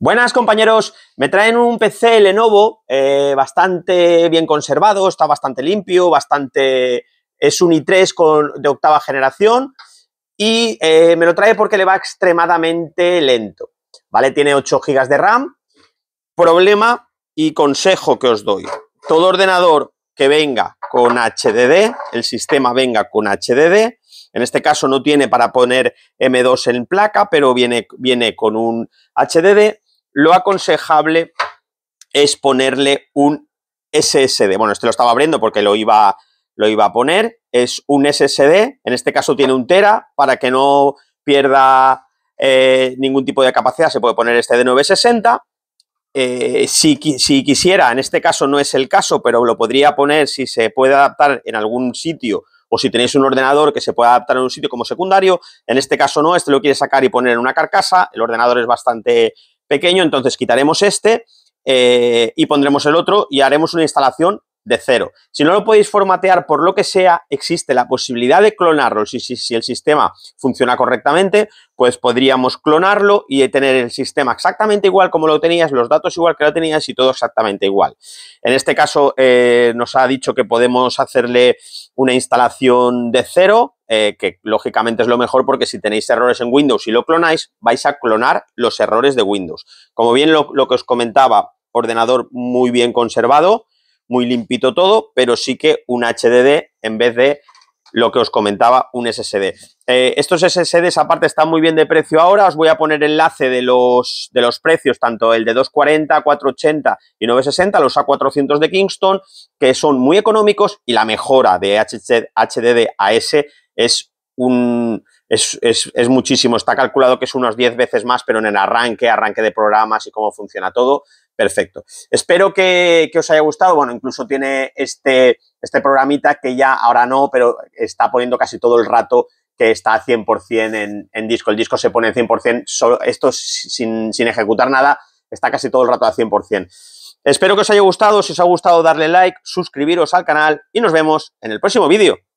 Buenas compañeros, me traen un PC Lenovo eh, bastante bien conservado, está bastante limpio, bastante es un i3 con, de octava generación y eh, me lo trae porque le va extremadamente lento, ¿vale? Tiene 8 GB de RAM. Problema y consejo que os doy. Todo ordenador que venga con HDD, el sistema venga con HDD, en este caso no tiene para poner M2 en placa, pero viene, viene con un HDD, lo aconsejable es ponerle un SSD. Bueno, este lo estaba abriendo porque lo iba, lo iba a poner. Es un SSD, en este caso tiene un Tera, para que no pierda eh, ningún tipo de capacidad, se puede poner este de 960. Eh, si, si, quisiera, en este caso no es el caso, pero lo podría poner si se puede adaptar en algún sitio o si tenéis un ordenador que se pueda adaptar en un sitio como secundario. En este caso no, este lo quiere sacar y poner en una carcasa. El ordenador es bastante pequeño, entonces quitaremos este eh, y pondremos el otro y haremos una instalación de cero. Si no lo podéis formatear por lo que sea, existe la posibilidad de clonarlo. Si, el sistema funciona correctamente, pues podríamos clonarlo y tener el sistema exactamente igual como lo tenías, los datos igual que lo tenías y todo exactamente igual. En este caso eh, nos ha dicho que podemos hacerle una instalación de cero eh, que lógicamente es lo mejor porque si tenéis errores en Windows y lo clonáis, vais a clonar los errores de Windows. Como bien lo, que os comentaba, ordenador muy bien conservado, muy limpito todo, pero sí que un HDD en vez de lo que os comentaba, un SSD. Eh, estos SSDs aparte están muy bien de precio ahora, os voy a poner enlace de los, de los precios, tanto el de 240, 480 y 960, los A400 de Kingston, que son muy económicos y la mejora de HDD a es un... Es, muchísimo, está calculado que es unas 10 veces más, pero en el arranque, arranque de programas y cómo funciona todo, perfecto. Espero que, os haya gustado, bueno, incluso tiene este, este programita que ya ahora no, pero está poniendo casi todo el rato que está a 100% en, en disco. El disco se pone 100%, esto sin, sin, ejecutar nada, está casi todo el rato a 100%. Espero que os haya gustado, si os ha gustado darle like, suscribiros al canal y nos vemos en el próximo vídeo.